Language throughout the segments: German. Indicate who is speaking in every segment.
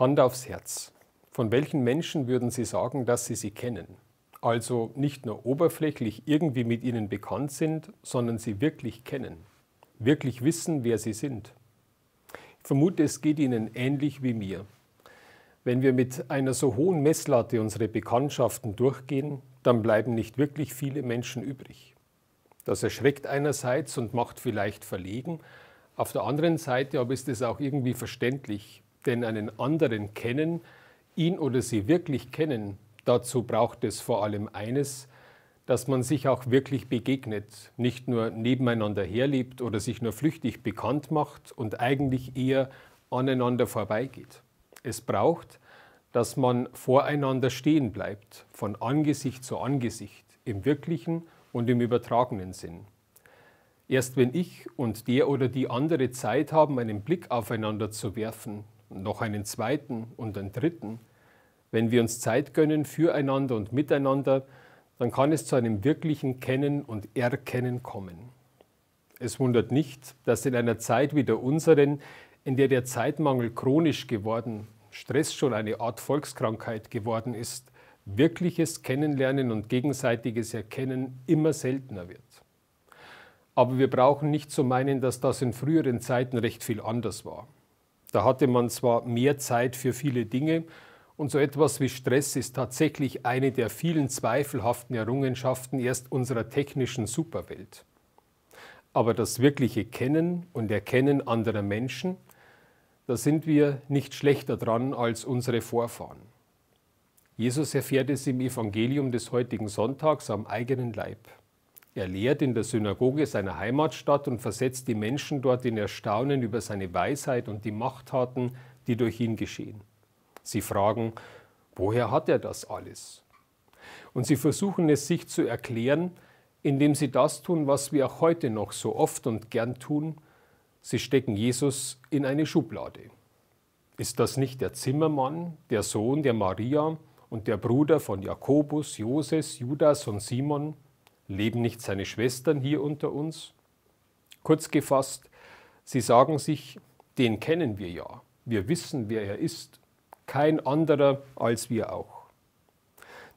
Speaker 1: Hand aufs Herz. Von welchen Menschen würden Sie sagen, dass Sie sie kennen? Also nicht nur oberflächlich irgendwie mit ihnen bekannt sind, sondern sie wirklich kennen, wirklich wissen, wer sie sind. Ich vermute, es geht Ihnen ähnlich wie mir. Wenn wir mit einer so hohen Messlatte unsere Bekanntschaften durchgehen, dann bleiben nicht wirklich viele Menschen übrig. Das erschreckt einerseits und macht vielleicht verlegen, auf der anderen Seite aber ist es auch irgendwie verständlich, denn einen anderen kennen, ihn oder sie wirklich kennen, dazu braucht es vor allem eines, dass man sich auch wirklich begegnet, nicht nur nebeneinander herlebt oder sich nur flüchtig bekannt macht und eigentlich eher aneinander vorbeigeht. Es braucht, dass man voreinander stehen bleibt, von Angesicht zu Angesicht, im wirklichen und im übertragenen Sinn. Erst wenn ich und der oder die andere Zeit haben, einen Blick aufeinander zu werfen, noch einen zweiten und einen dritten. Wenn wir uns Zeit gönnen füreinander und miteinander, dann kann es zu einem wirklichen Kennen und Erkennen kommen. Es wundert nicht, dass in einer Zeit wie der unseren, in der der Zeitmangel chronisch geworden, Stress schon eine Art Volkskrankheit geworden ist, wirkliches Kennenlernen und gegenseitiges Erkennen immer seltener wird. Aber wir brauchen nicht zu meinen, dass das in früheren Zeiten recht viel anders war. Da hatte man zwar mehr Zeit für viele Dinge, und so etwas wie Stress ist tatsächlich eine der vielen zweifelhaften Errungenschaften erst unserer technischen Superwelt. Aber das wirkliche Kennen und Erkennen anderer Menschen, da sind wir nicht schlechter dran als unsere Vorfahren. Jesus erfährt es im Evangelium des heutigen Sonntags am eigenen Leib. Er lehrt in der Synagoge seiner Heimatstadt und versetzt die Menschen dort in Erstaunen über seine Weisheit und die Machttaten, die durch ihn geschehen. Sie fragen, woher hat er das alles? Und sie versuchen es sich zu erklären, indem sie das tun, was wir auch heute noch so oft und gern tun. Sie stecken Jesus in eine Schublade. Ist das nicht der Zimmermann, der Sohn der Maria und der Bruder von Jakobus, Joses, Judas und Simon? Leben nicht seine Schwestern hier unter uns? Kurz gefasst, sie sagen sich, den kennen wir ja, wir wissen, wer er ist, kein anderer als wir auch.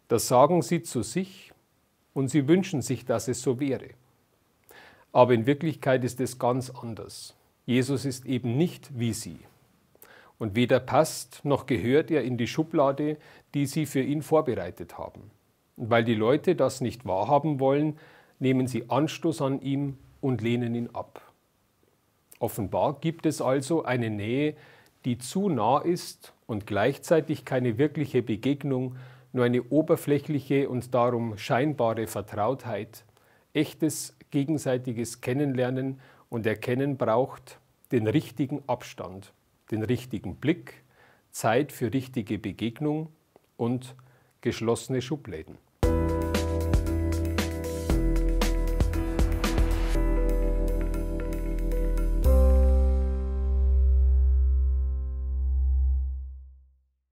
Speaker 1: Das sagen sie zu sich und sie wünschen sich, dass es so wäre. Aber in Wirklichkeit ist es ganz anders. Jesus ist eben nicht wie sie. Und weder passt noch gehört er in die Schublade, die sie für ihn vorbereitet haben. Und weil die Leute das nicht wahrhaben wollen, nehmen sie Anstoß an ihm und lehnen ihn ab. Offenbar gibt es also eine Nähe, die zu nah ist und gleichzeitig keine wirkliche Begegnung, nur eine oberflächliche und darum scheinbare Vertrautheit, echtes gegenseitiges Kennenlernen und Erkennen braucht, den richtigen Abstand, den richtigen Blick, Zeit für richtige Begegnung und geschlossene Schubläden.